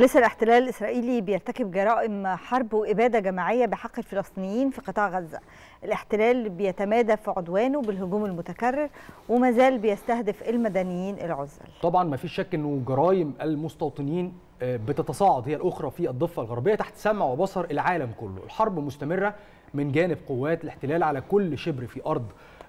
لسه الاحتلال الاسرائيلي بيرتكب جرائم حرب واباده جماعيه بحق الفلسطينيين في قطاع غزه. الاحتلال بيتمادى في عدوانه بالهجوم المتكرر وما زال بيستهدف المدنيين العزل. طبعا ما فيش شك انه جرائم المستوطنين آه، بتتصاعد هي الاخرى في الضفه الغربيه تحت سمع وبصر العالم كله. الحرب مستمره من جانب قوات الاحتلال على كل شبر في ارض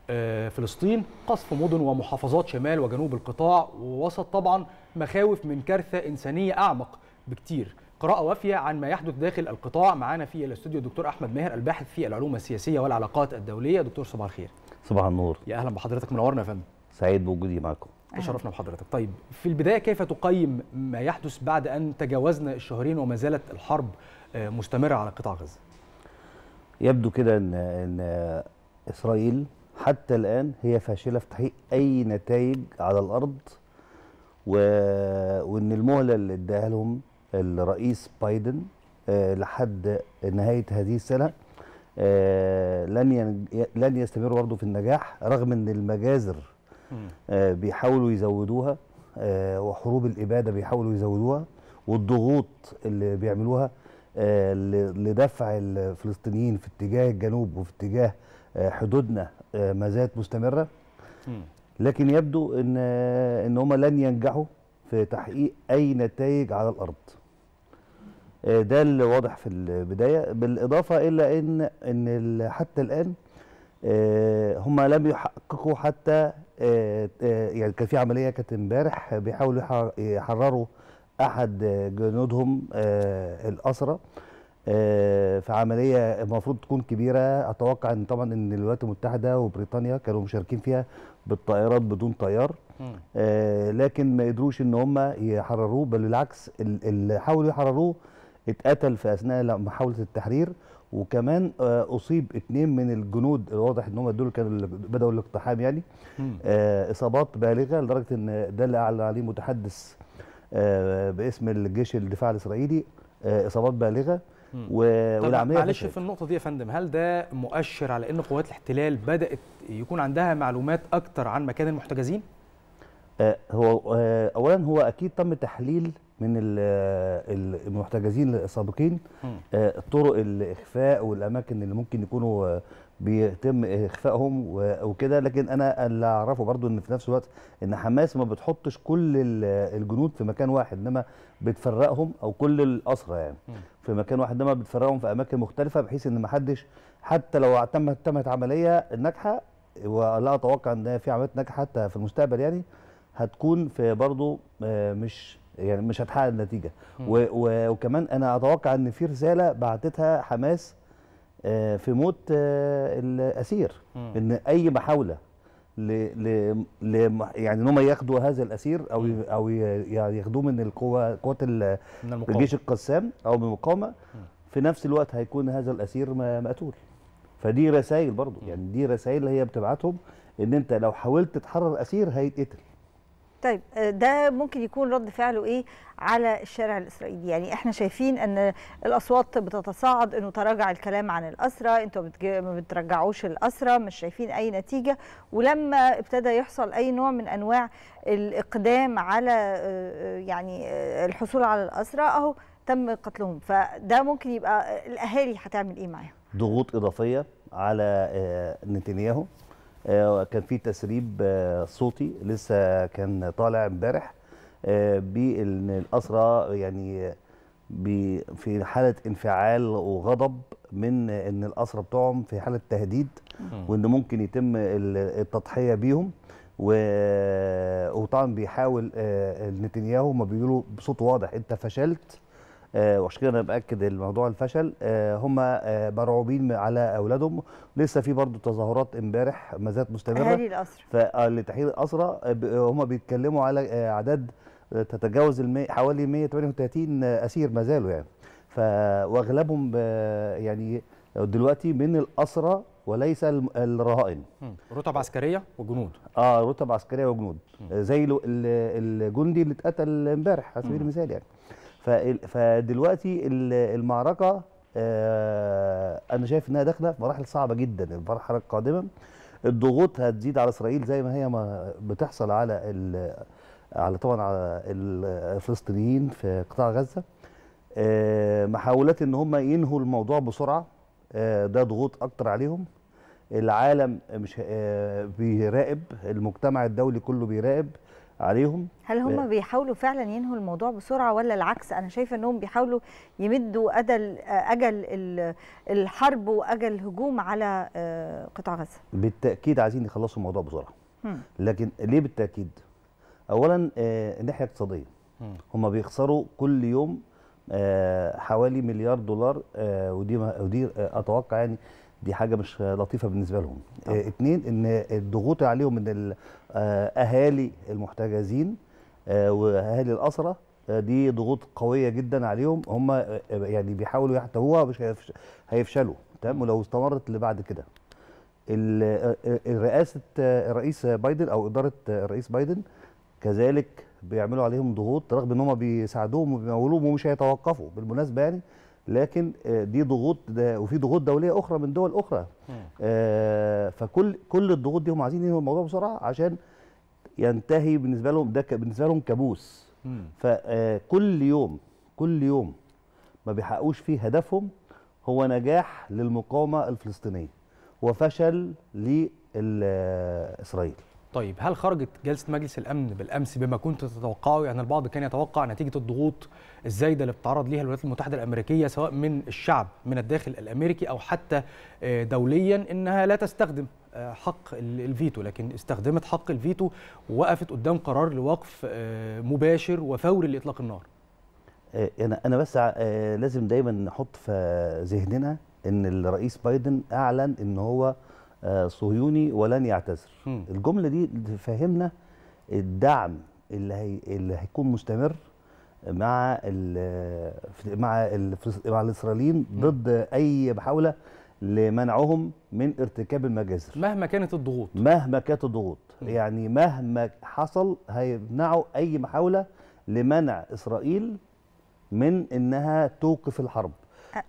آه، فلسطين قصف مدن ومحافظات شمال وجنوب القطاع ووسط طبعا مخاوف من كارثه انسانيه اعمق بكتير قراءة وافية عن ما يحدث داخل القطاع معانا في الاستوديو الدكتور أحمد ماهر الباحث في العلوم السياسية والعلاقات الدولية دكتور صباح الخير صباح النور يا أهلا بحضرتك منورنا يا فندم سعيد بوجودي معكم تشرفنا بحضرتك طيب في البداية كيف تقيم ما يحدث بعد أن تجاوزنا الشهرين وما زالت الحرب آه، مستمرة على قطاع غزة يبدو كده أن, أن إسرائيل حتى الآن هي فاشلة في تحقيق أي نتائج على الأرض و... وأن المهلة اللي اداها لهم الرئيس بايدن آه، لحد نهايه هذه السنه آه، لن لن يستمروا برضه في النجاح رغم ان المجازر آه، بيحاولوا يزودوها وحروب الاباده بيحاولوا يزودوها والضغوط اللي بيعملوها لدفع الفلسطينيين في اتجاه الجنوب وفي اتجاه حدودنا ما زالت مستمره لكن يبدو ان ان هم لن ينجحوا في تحقيق اي نتائج على الارض آه، ده اللي واضح في البدايه بالاضافه الى ان ان حتى الان آه، هم لم يحققوا حتى آه، يعني كان في عمليه كانت امبارح بيحاولوا يحرروا احد جنودهم الاسرى في عمليه المفروض تكون كبيره اتوقع ان طبعا ان الولايات المتحده وبريطانيا كانوا مشاركين فيها بالطائرات بدون طيار لكن ما قدروش ان هم يحرروه بل بالعكس اللي حاولوا يحرروه اتقتل في اثناء محاوله التحرير وكمان آه، اصيب اثنين من الجنود الواضح ان هم دول كانوا بداوا الاقتحام يعني آه، اصابات بالغه لدرجه ان ده اللي اعلن عليه متحدث آه، باسم الجيش الدفاع الاسرائيلي اصابات بالغه و... والعمليه معلش في النقطه دي يا فندم هل ده مؤشر على ان قوات الاحتلال بدات يكون عندها معلومات اكتر عن مكان المحتجزين هو اولا هو اكيد تم تحليل من المحتجزين السابقين آه، طرق الاخفاء والاماكن اللي ممكن يكونوا آه، بيتم اخفائهم وكده لكن انا اللي اعرفه برضو ان في نفس الوقت ان حماس ما بتحطش كل الجنود في مكان واحد انما بتفرقهم او كل الاسرى يعني في مكان واحد انما بتفرقهم في اماكن مختلفه بحيث ان ما حدش حتى لو تمت تمت عمليه ناجحه ولا اتوقع ان في عمليات ناجحه حتى في المستقبل يعني هتكون في برضه آه، مش يعني مش هتحقق النتيجه وكمان انا اتوقع ان في رساله بعتتها حماس آه، في موت آه، الاسير ان اي محاوله ل ل ل يعني ان هم ياخدوا هذا الاسير او او ياخدوه من القوى قوات الجيش القسام او من المقاومه في نفس الوقت هيكون هذا الاسير مقتول فدي رسائل برضو يعني دي رسائل هي بتبعتهم ان انت لو حاولت تحرر اسير هيتقتل طيب آه، ده ممكن يكون رد فعله ايه على الشارع الاسرائيلي يعني احنا شايفين ان الاصوات بتتصاعد انه تراجع الكلام عن الاسرى انتوا ما بترجعوش الاسرى مش شايفين اي نتيجه ولما ابتدى يحصل اي نوع من انواع الاقدام على آه، آه، يعني الحصول على الاسرى اهو تم قتلهم فده ممكن يبقى الاهالي هتعمل ايه معاهم ضغوط اضافيه على نتنياهو آه، كان في تسريب آه، صوتي لسه كان طالع امبارح آه، بان الاسرى يعني في حاله انفعال وغضب من ان الاسرى بتوعهم في حاله تهديد وان ممكن يتم التضحيه بيهم وطبعا بيحاول نتنياهو ما بيقولوا بصوت واضح انت فشلت آه، وعشان كده انا باكد الموضوع الفشل آه، هم آه، مرعوبين على اولادهم لسه في برضه تظاهرات امبارح ما زالت مستمره اهالي الاسره فلتحرير الاسره هم بيتكلموا على اعداد تتجاوز المي... حوالي 138 اسير ما زالوا يعني ف واغلبهم يعني دلوقتي من الاسرى وليس الرهائن رتب عسكريه وجنود اه رتب عسكريه وجنود زي الجندي اللي اتقتل امبارح على سبيل المثال يعني فدلوقتي المعركه آه، انا شايف انها داخله في مراحل صعبه جدا المرحله القادمه الضغوط هتزيد على اسرائيل زي ما هي ما بتحصل على على طبعا على الفلسطينيين في قطاع غزه آه، محاولات ان هم ينهوا الموضوع بسرعه آه، ده ضغوط اكتر عليهم العالم مش بيراقب المجتمع الدولي كله بيراقب عليهم هل هم بيحاولوا فعلا ينهوا الموضوع بسرعه ولا العكس انا شايفه انهم بيحاولوا يمدوا أدل اجل الحرب واجل الهجوم على آه، قطاع غزه بالتاكيد عايزين يخلصوا الموضوع بسرعه لكن ليه بالتاكيد اولا آه، الناحيه الاقتصاديه هم بيخسروا كل يوم آه، حوالي مليار دولار ودي ودي اتوقع يعني دي حاجه مش لطيفه بالنسبه لهم آه اتنين ان الضغوط عليهم من آه، اهالي المحتجزين آه واهالي الاسره آه، دي ضغوط قويه جدا عليهم هم آه، يعني بيحاولوا يحتووها مش هيفشلوا تمام ولو استمرت لبعد كده الرئاسه الرئيس بايدن او اداره الرئيس بايدن كذلك بيعملوا عليهم ضغوط رغم ان هم بيساعدوهم وبيمولوهم ومش هيتوقفوا بالمناسبه يعني لكن آه، دي ضغوط ده وفي ضغوط دوليه اخرى من دول اخرى آه، فكل كل الضغوط دي هم عايزين ينهوا الموضوع بسرعه عشان ينتهي بالنسبه لهم ده بالنسبه لهم كابوس فكل آه، يوم كل يوم ما بيحققوش فيه هدفهم هو نجاح للمقاومه الفلسطينيه وفشل لاسرائيل طيب هل خرجت جلسه مجلس الامن بالامس بما كنت تتوقعه يعني البعض كان يتوقع نتيجه الضغوط الزايده اللي بتعرض ليها الولايات المتحده الامريكيه سواء من الشعب من الداخل الامريكي او حتى آه، دوليا انها لا تستخدم آه، حق الفيتو لكن استخدمت حق الفيتو ووقفت قدام قرار لوقف آه، مباشر وفوري لاطلاق النار انا انا بس لازم دايما نحط في ذهننا ان الرئيس بايدن اعلن ان هو صهيوني ولن يعتذر الجمله دي تفهمنا الدعم اللي هي اللي هيكون مستمر مع الـ مع الـ مع الاسرائيليين ضد اي محاوله لمنعهم من ارتكاب المجازر مهما كانت الضغوط مهما كانت الضغوط يعني مهما حصل هيمنعوا اي محاوله لمنع اسرائيل من انها توقف الحرب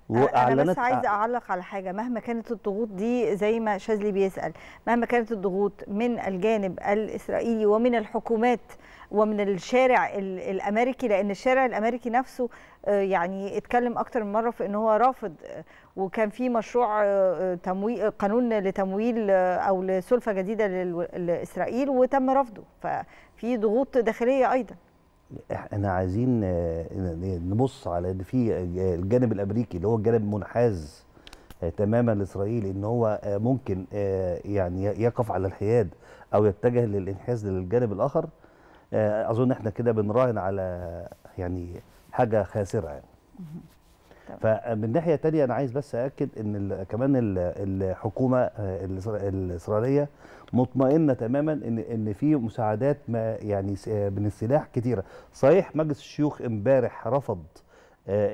واعلنت انا بس عايزه اعلق على حاجه مهما كانت الضغوط دي زي ما شاذلي بيسال مهما كانت الضغوط من الجانب الاسرائيلي ومن الحكومات ومن الشارع الامريكي لان الشارع الامريكي نفسه آه، يعني اتكلم اكتر من مره في ان هو رافض آه، وكان في مشروع آه، تمويل قانون لتمويل او لسلفه جديده لاسرائيل وتم رفضه ففي ضغوط داخليه ايضا احنا عايزين آه، نبص على ان في آه، الجانب الامريكي اللي هو الجانب منحاز آه، تماما لاسرائيل ان هو ممكن يعني يقف على الحياد او يتجه للانحياز للجانب الاخر اظن احنا كده بنراهن على يعني حاجه خاسره يعني. فمن ناحيه ثانيه انا عايز بس اكد ان كمان الحكومه الاسرائيليه مطمئنه تماما ان ان في مساعدات ما يعني من السلاح كتيره صحيح مجلس الشيوخ امبارح رفض آه،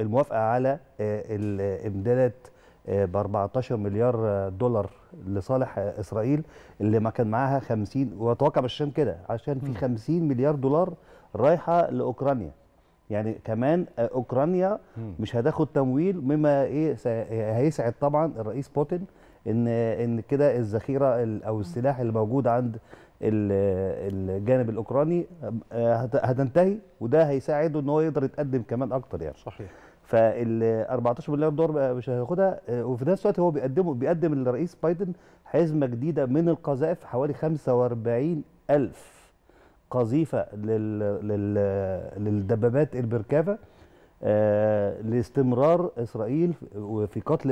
الموافقه على آه، الامدادات آه، ب 14 مليار دولار لصالح اسرائيل اللي ما كان معاها 50 واتوقع عشان كده عشان في 50 مليار دولار رايحه لاوكرانيا يعني كمان اوكرانيا مش هتاخد تمويل مما ايه هيسعد طبعا الرئيس بوتين ان ان كده الذخيره او السلاح اللي موجود عند الجانب الاوكراني آه، هتنتهي وده هيساعده ان هو يقدر يتقدم كمان اكتر يعني صحيح فال 14 مليار دولار مش هياخدها آه، وفي نفس الوقت هو بيقدمه بيقدم للرئيس بايدن حزمه جديده من القذائف حوالي 45 ألف قذيفه لل... للدبابات البركافا آه لاستمرار اسرائيل في قتل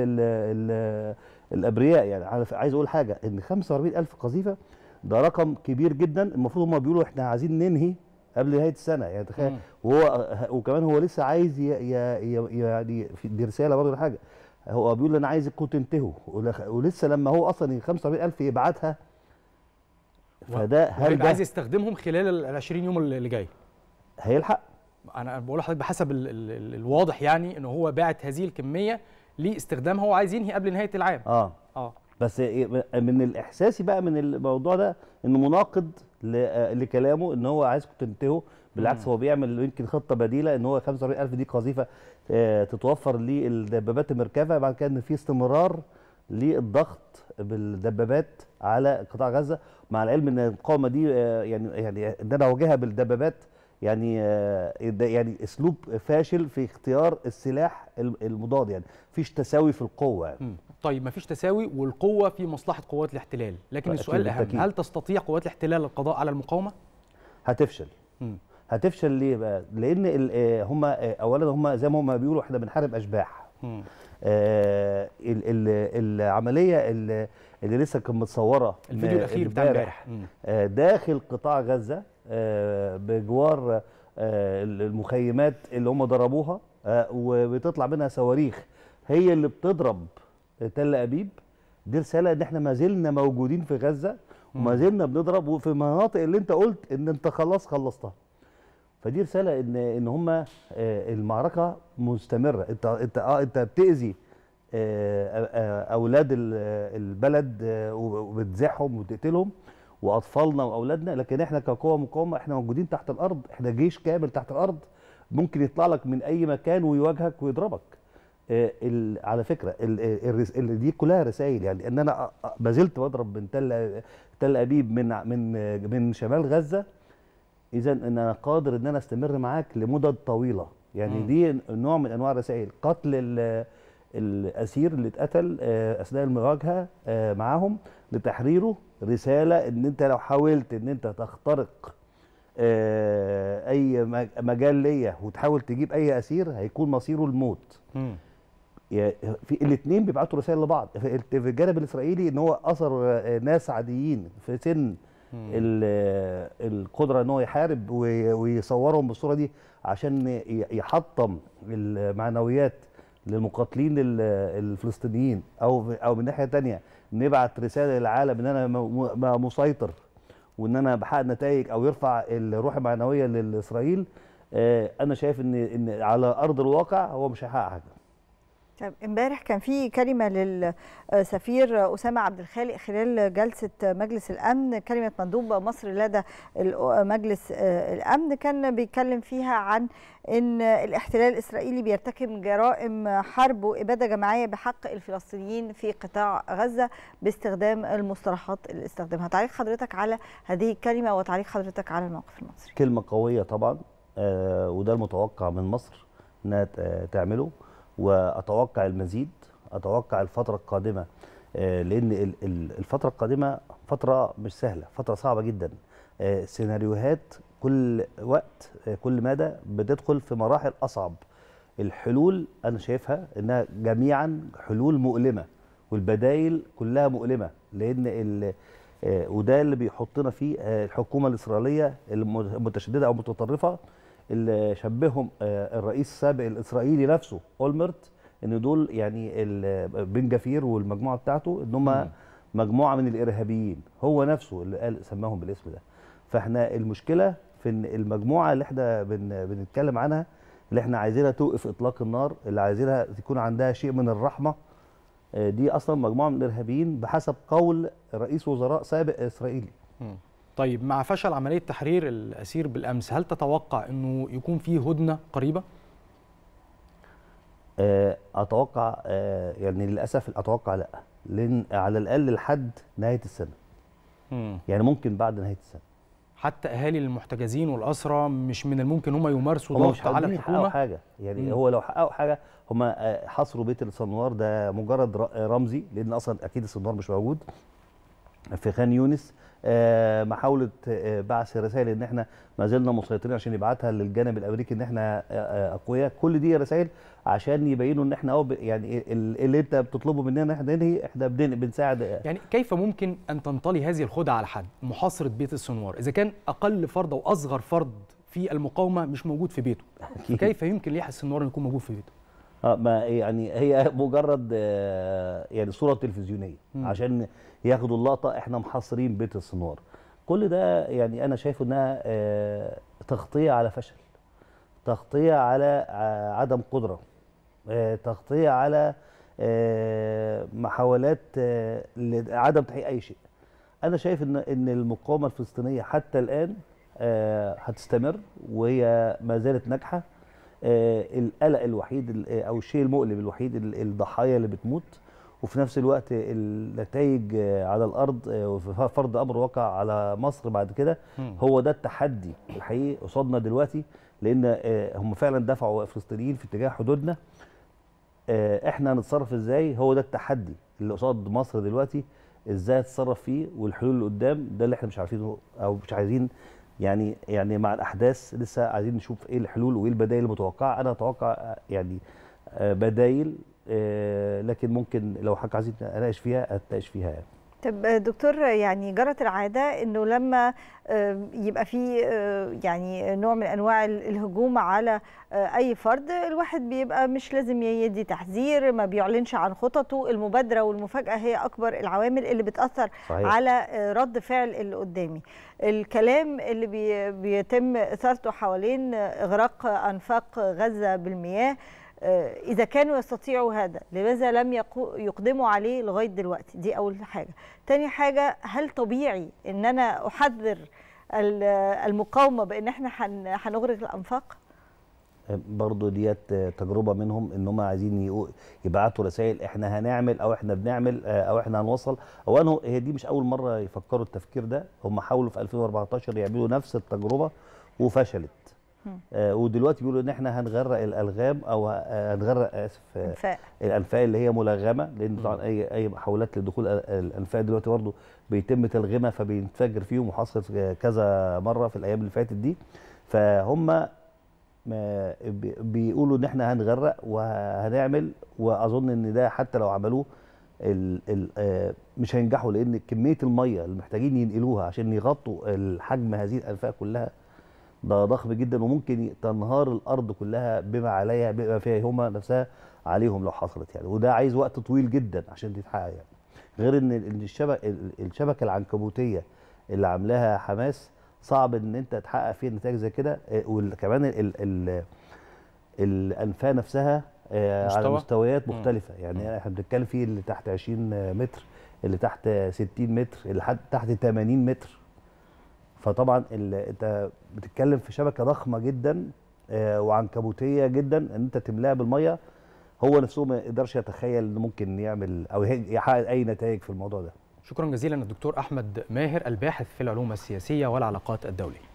الابرياء يعني عايز اقول حاجه ان 45000 قذيفه ده رقم كبير جدا المفروض هم بيقولوا احنا عايزين ننهي قبل نهايه السنه يعني تخيل وهو وكمان هو لسه عايز يعني دي رساله برضه حاجه هو بيقول انا عايزكم تنتهوا ولسه لما هو اصلا 45000 يبعتها فده هل ده عايز يستخدمهم خلال ال 20 يوم اللي جاي هيلحق انا بقول لحضرتك بحسب الواضح يعني ان هو باعت هذه الكميه استخدام هو عايز ينهي قبل نهايه العام اه اه بس إيه، من الاحساسي بقى من الموضوع ده انه مناقض لكلامه ان هو عايزكم تنتهوا بالعكس هو بيعمل يمكن خطه بديله ان هو 45000 دي قذيفه آه، تتوفر للدبابات المركبه بعد كده ان في استمرار للضغط بالدبابات على قطاع غزه مع العلم ان المقاومه دي آه، يعني يعني ان انا اواجهها بالدبابات يعني ده آه، يعني اسلوب فاشل في اختيار السلاح المضاد يعني مفيش تساوي في القوه يعني. طيب مفيش تساوي والقوه في مصلحه قوات الاحتلال لكن السؤال الاهم هل تستطيع قوات الاحتلال القضاء على المقاومه هتفشل م. هتفشل ليه بقى لان آه، هم آه، اولا هم زي ما هم بيقولوا احنا بنحارب اشباح آه العمليه اللي لسه كانت متصوره الفيديو الاخير بتاع امبارح داخل قطاع غزه آه، بجوار آه، المخيمات اللي هم ضربوها آه، وبتطلع منها صواريخ هي اللي بتضرب تل ابيب دي رساله ان احنا ما زلنا موجودين في غزه وما زلنا بنضرب وفي المناطق اللي انت قلت ان انت خلاص خلصتها فدي رساله ان ان هم المعركه مستمره انت انت اه انت بتاذي اولاد البلد وبتزحهم وتقتلهم واطفالنا واولادنا لكن احنا كقوه مقاومه احنا موجودين تحت الارض احنا جيش كامل تحت الارض ممكن يطلع لك من اي مكان ويواجهك ويضربك آه على فكره ال آه، دي كلها رسائل يعني ان انا ما زلت بضرب من تل تل ابيب من من من شمال غزه اذا ان انا قادر ان انا استمر معاك لمدد طويله يعني م. دي نوع من انواع الرسائل قتل الاسير اللي اتقتل آه، اثناء المواجهه آه، معاهم لتحريره رساله ان انت لو حاولت ان انت تخترق آه، اي مجال ليا وتحاول تجيب اي اسير هيكون مصيره الموت في الاثنين بيبعتوا رسائل لبعض في الجانب الاسرائيلي ان هو اثر ناس عاديين في سن القدره ان هو يحارب ويصورهم بالصوره دي عشان يحطم المعنويات للمقاتلين الفلسطينيين او او من ناحيه تانية نبعت رساله للعالم ان انا مسيطر وان انا بحقق نتائج او يرفع الروح المعنويه لاسرائيل آه، انا شايف ان ان على ارض الواقع هو مش هيحقق حاجه طيب امبارح كان في كلمه للسفير اسامه عبد الخالق خلال جلسه مجلس الامن كلمه مندوب مصر لدى مجلس آه، الامن كان بيتكلم فيها عن ان الاحتلال الاسرائيلي بيرتكب جرائم حرب واباده جماعيه بحق الفلسطينيين في قطاع غزه باستخدام المصطلحات اللي استخدمها تعليق حضرتك على هذه الكلمه وتعليق حضرتك على الموقف المصري كلمه قويه طبعا آه وده المتوقع من مصر انها تعمله واتوقع المزيد اتوقع الفتره القادمه آه، لان الفتره القادمه فتره مش سهله فتره صعبه جدا آه، سيناريوهات كل وقت آه، كل مدى بتدخل في مراحل اصعب الحلول انا شايفها انها جميعا حلول مؤلمه والبدايل كلها مؤلمه لان ال وده اللي بيحطنا فيه الحكومه الاسرائيليه المتشدده او المتطرفه اللي شبههم آه، الرئيس السابق الاسرائيلي نفسه اولمرت ان دول يعني بن جفير والمجموعه بتاعته ان هم مجموعه من الارهابيين هو نفسه اللي قال سماهم بالاسم ده فاحنا المشكله في ان المجموعه اللي احنا بن بنتكلم عنها اللي احنا عايزينها توقف اطلاق النار اللي عايزينها تكون عندها شيء من الرحمه آه، دي اصلا مجموعه من الارهابيين بحسب قول رئيس وزراء سابق اسرائيلي طيب مع فشل عملية تحرير الأسير بالأمس هل تتوقع أنه يكون في هدنة قريبة؟ آه، أتوقع آه، يعني للأسف أتوقع لا لأن على الأقل لحد نهاية السنة مم. يعني ممكن بعد نهاية السنة حتى أهالي المحتجزين والأسرى مش من الممكن هم يمارسوا ضغط على الحكومة حاجة يعني مم. هو لو حققوا حاجة هم آه، حصروا بيت السنوار ده مجرد رمزي لأن أصلا أكيد السنوار مش موجود في خان يونس آه، محاوله آه، بعث رسائل ان احنا ما زلنا مسيطرين عشان يبعتها للجانب الامريكي ان احنا آه، اقوياء كل دي رسائل عشان يبينوا ان احنا اهو يعني اللي انت بتطلبه مننا ان احنا ننهي احنا بنساعد يعني كيف ممكن ان تنطلي هذه الخدعه على حد محاصره بيت السنوار اذا كان اقل فرد او اصغر فرد في المقاومه مش موجود في بيته كيف يمكن ليحيى السنوار يكون موجود في بيته اه ما يعني هي مجرد آه، يعني صوره تلفزيونيه عشان ياخدوا اللقطه احنا محاصرين بيت السنوار كل ده يعني انا شايفه انها آه، تغطيه على فشل تغطيه على آه، عدم قدره تغطيه على محاولات لعدم تحقيق اي شيء انا شايف ان ان المقاومه الفلسطينيه حتى الان هتستمر وهي ما زالت ناجحه آه، القلق الوحيد آه، او الشيء المؤلم الوحيد الضحايا اللي بتموت وفي نفس الوقت النتائج آه، على الارض وفرض امر واقع على مصر بعد كده هو ده التحدي الحقيقي قصادنا دلوقتي لان هم فعلا دفعوا فلسطينيين في اتجاه حدودنا احنا هنتصرف ازاي هو ده التحدي اللي قصاد مصر دلوقتي ازاي هتتصرف فيه والحلول اللي قدام ده اللي احنا مش عارفينه او مش عايزين يعني يعني مع الاحداث لسه عايزين نشوف ايه الحلول وايه البدائل المتوقعه انا اتوقع يعني آه، بدائل آه، لكن ممكن لو حضرتك عايزين اناقش فيها اتناقش فيها يعني طب دكتور يعني جرت العاده انه لما آه، يبقى في آه، يعني نوع من انواع الهجوم على آه، اي فرد الواحد بيبقى مش لازم يدي تحذير ما بيعلنش عن خططه المبادره والمفاجاه هي اكبر العوامل اللي بتاثر صحيح. على رد فعل اللي قدامي الكلام اللي بيتم اثارته حوالين اغراق انفاق غزه بالمياه آه، إذا كانوا يستطيعوا هذا لماذا لم يقدموا عليه لغاية دلوقتي دي أول حاجة تاني حاجة هل طبيعي أن أنا أحذر المقاومة بأن احنا هنغرق الأنفاق؟ آه، برضو ديت تجربه منهم ان هم عايزين يبعتوا رسائل احنا هنعمل او احنا بنعمل آه، او احنا هنوصل او أنه هي دي مش اول مره يفكروا التفكير ده هم حاولوا في 2014 يعملوا نفس التجربه وفشلت آه ودلوقتي بيقولوا ان احنا هنغرق الالغام او آه، هنغرق اسف الانفاق آه، الانفاق اللي هي ملغمه لان طبعا اي اي محاولات لدخول الانفاق دلوقتي برضه بيتم تلغيمها فبينفجر فيهم وحصلت كذا مره في الايام اللي فاتت دي فهم بيقولوا ان احنا هنغرق وهنعمل واظن ان ده حتى لو عملوه الـ الـ آه، مش هينجحوا لان كميه الميه اللي محتاجين ينقلوها عشان يغطوا الحجم هذه الانفاق كلها ده ضخم جدا وممكن تنهار الارض كلها بما عليها بما فيها هما نفسها عليهم لو حصلت يعني وده عايز وقت طويل جدا عشان تتحقق يعني غير ان الشبكه الشبكه العنكبوتيه اللي عاملاها حماس صعب ان انت تحقق فيها نتائج زي كده آه، وكمان ال ال الانفاه نفسها آه، مستوى. على مستويات مختلفه يعني. مم. يعني احنا بنتكلم في اللي تحت 20 متر اللي تحت 60 متر اللي تحت 80 متر فطبعا انت بتتكلم في شبكه ضخمه جدا آه، وعنكبوتيه جدا ان انت تملاها بالميه هو نفسه ما يقدرش يتخيل انه ممكن يعمل او يحقق اي نتائج في الموضوع ده شكرا جزيلا الدكتور احمد ماهر الباحث في العلوم السياسيه والعلاقات الدوليه